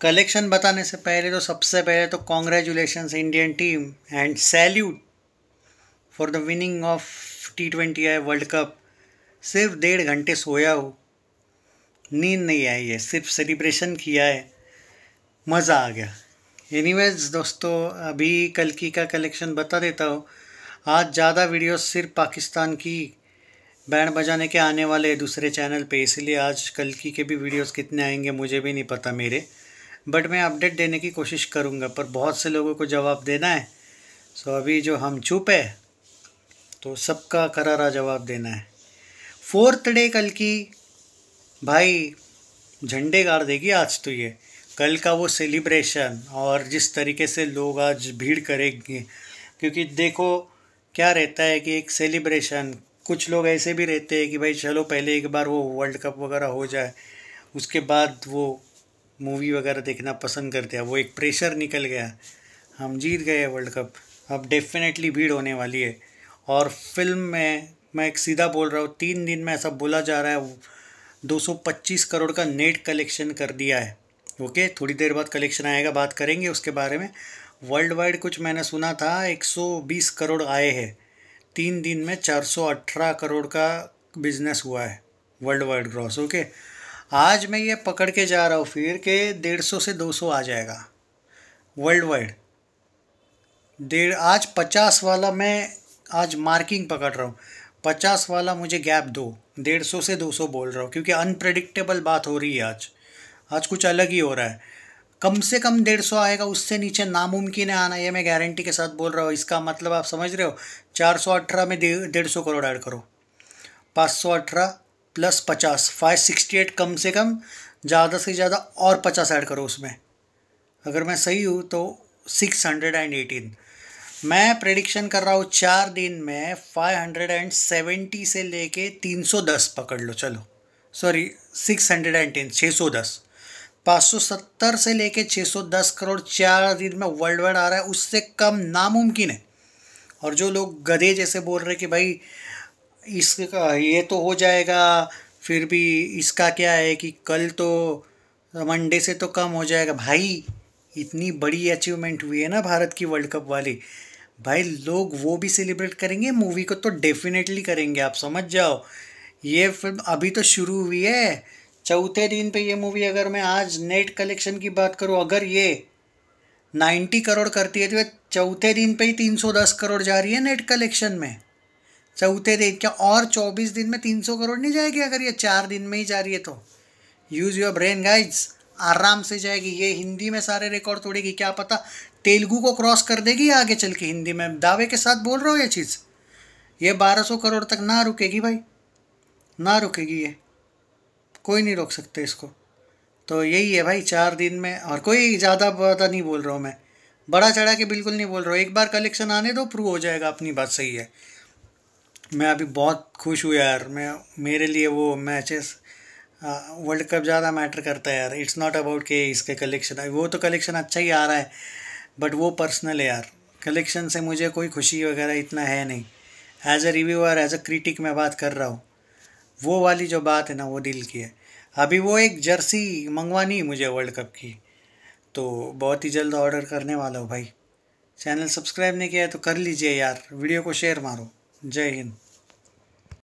collection बताने से पहले तो सबसे पहले तो congratulation Indian team and salute for the winning of T twenty I world cup सिर्फ डेढ़ घंटे सोया हो नींद नहीं आई है सिर्फ सेलिब्रेशन किया है मज़ा आ गया एनीवेज दोस्तों अभी कल की का कलेक्शन बता देता हूँ आज ज़्यादा वीडियो सिर्फ पाकिस्तान की बैंड बजाने के आने वाले दूसरे चैनल पे इसलिए आज कल की के भी वीडियोस कितने आएंगे मुझे भी नहीं पता मेरे बट मैं अपडेट देने की कोशिश करूँगा पर बहुत से लोगों को जवाब देना है सो अभी जो हम चुप है तो सबका करारा जवाब देना है फोर्थ डे कल की भाई झंडे गाड़ देगी आज तो ये कल का वो सेलिब्रेशन और जिस तरीके से लोग आज भीड़ करेंगे क्योंकि देखो क्या रहता है कि एक सेलिब्रेशन कुछ लोग ऐसे भी रहते हैं कि भाई चलो पहले एक बार वो वर्ल्ड कप वगैरह हो जाए उसके बाद वो मूवी वगैरह देखना पसंद करते हैं वो एक प्रेशर निकल गया हम जीत गए वर्ल्ड कप अब डेफिनेटली भीड़ होने वाली है और फिल्म में मैं एक सीधा बोल रहा हूँ तीन दिन में ऐसा बोला जा रहा है 225 करोड़ का नेट कलेक्शन कर दिया है ओके थोड़ी देर बाद कलेक्शन आएगा बात करेंगे उसके बारे में वर्ल्ड वाइड कुछ मैंने सुना था 120 करोड़ आए हैं तीन दिन में 418 करोड़ का बिजनेस हुआ है वर्ल्ड वाइड ग्रॉस ओके आज मैं ये पकड़ के जा रहा हूँ फिर के डेढ़ सौ से दो सौ आ जाएगा वर्ल्ड वाइड डेढ़ आज पचास वाला मैं आज मार्किंग पकड़ रहा हूँ पचास वाला मुझे गैप दो डेढ़ सौ से दो सौ बोल रहा हूँ क्योंकि अनप्रडिक्टेबल बात हो रही है आज आज कुछ अलग ही हो रहा है कम से कम डेढ़ सौ आएगा उससे नीचे नामुमकिन है आना ये मैं गारंटी के साथ बोल रहा हूँ इसका मतलब आप समझ रहे हो चार सौ अठारह में डेढ़ सौ करोड़ ऐड करो पाँच सौ अठारह प्लस पचास फाइव सिक्सटी एट कम से कम ज़्यादा से ज़्यादा और पचास ऐड करो उसमें अगर मैं सही हूँ तो सिक्स हंड्रेड एंड एटीन मैं प्रेडिक्शन कर रहा हूँ चार दिन में फाइव हंड्रेड एंड सेवेंटी से लेके तीन सौ दस पकड़ लो चलो sorry six hundred and ten छः सौ दस पाँच सौ सत्तर से लेके छः सौ दस करोड़ चार दिन में वर्ल्ड वाइड आ रहा है उससे कम नामुमकिन है और जो लोग गधे जैसे बोल रहे कि भाई इसका ये तो हो जाएगा फिर भी इसका क्या है कि कल तो मंडे से तो कम हो जाएगा भाई इतनी बड़ी अचीवमेंट हुई है ना भारत की वर्ल्ड कप वाली भाई लोग वो भी सेलिब्रेट करेंगे मूवी को तो डेफिनेटली करेंगे आप समझ जाओ ये फिल्म अभी तो शुरू हुई है चौथे दिन पे ये मूवी अगर मैं आज नेट कलेक्शन की बात करूँ अगर ये नाइन्टी करोड़ करती है तो चौथे दिन पे ही तीन सौ दस करोड़ जा रही है नेट कलेक्शन में चौथे दिन क्या और चौबीस दिन में तीन सौ करोड़ नहीं जाएगी अगर ये चार दिन में ही जा रही है तो यूज़ योर ब्रेन गाइड्स आराम से जाएगी ये हिंदी में सारे रिकॉर्ड तोड़ेगी क्या पता तेलुगु को क्रॉस कर देगी आगे चल के हिंदी में दावे के साथ बोल रहा हूँ ये चीज़ ये बारह सौ करोड़ तक ना रुकेगी भाई ना रुकेगी ये कोई नहीं रोक सकते इसको तो यही है भाई चार दिन में और कोई ज़्यादा ज़्यादा नहीं बोल रहा हूँ मैं बड़ा चढ़ा के बिल्कुल नहीं बोल रहा हूँ एक बार कलेक्शन आने दो प्रूव हो जाएगा अपनी बात सही है मैं अभी बहुत खुश हूँ यार मैं मेरे लिए वो मैचेस वर्ल्ड कप ज़्यादा मैटर करता है यार इट्स नॉट अबाउट के इसके कलेक्शन वो तो कलेक्शन अच्छा ही आ रहा है बट वो पर्सनल है यार कलेक्शन से मुझे कोई खुशी वगैरह इतना है नहीं as a reviewer as a critic मैं बात कर रहा हूँ वो वाली जो बात है ना वो दिल की है अभी वो एक जर्सी मंगवानी है मुझे वर्ल्ड कप की तो बहुत ही जल्द ऑर्डर करने वाला हूँ भाई चैनल सब्सक्राइब नहीं किया है तो कर लीजिए यार वीडियो को शेयर मारो जय हिंद